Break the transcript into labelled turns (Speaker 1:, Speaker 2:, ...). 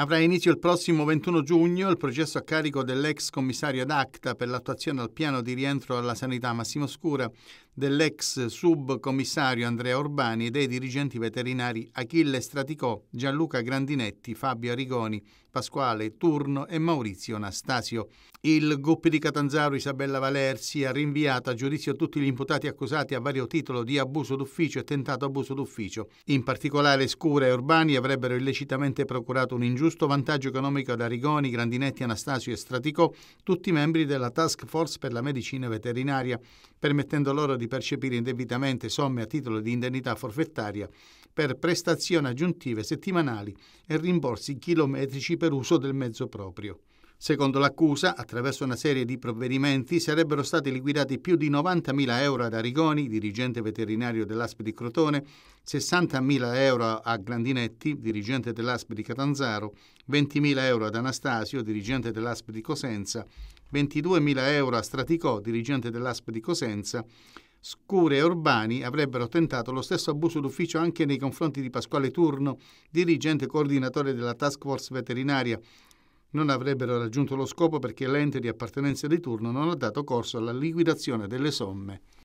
Speaker 1: Avrà inizio il prossimo 21 giugno il processo a carico dell'ex commissario ad acta per l'attuazione al piano di rientro alla sanità Massimo Scura, dell'ex subcommissario Andrea Orbani e dei dirigenti veterinari Achille Straticò, Gianluca Grandinetti, Fabio Arigoni, Pasquale Turno e Maurizio Anastasio. Il GUP di Catanzaro Isabella Valersi ha rinviato a giudizio tutti gli imputati accusati a vario titolo di abuso d'ufficio e tentato abuso d'ufficio. In particolare Scura e Urbani avrebbero illecitamente procurato un'ingiustizia giusto vantaggio economico ad Arigoni, Grandinetti, Anastasio e Straticò, tutti membri della Task Force per la medicina veterinaria, permettendo loro di percepire indebitamente somme a titolo di indennità forfettaria per prestazioni aggiuntive settimanali e rimborsi chilometrici per uso del mezzo proprio. Secondo l'accusa, attraverso una serie di provvedimenti sarebbero stati liquidati più di 90.000 euro ad Arigoni, dirigente veterinario dell'ASP di Crotone, 60.000 euro a Glandinetti, dirigente dell'ASP di Catanzaro, 20.000 euro ad Anastasio, dirigente dell'ASP di Cosenza, 22.000 euro a Straticò, dirigente dell'ASP di Cosenza. Scure e Urbani avrebbero tentato lo stesso abuso d'ufficio anche nei confronti di Pasquale Turno, dirigente coordinatore della task force veterinaria non avrebbero raggiunto lo scopo perché l'ente di appartenenza di turno non ha dato corso alla liquidazione delle somme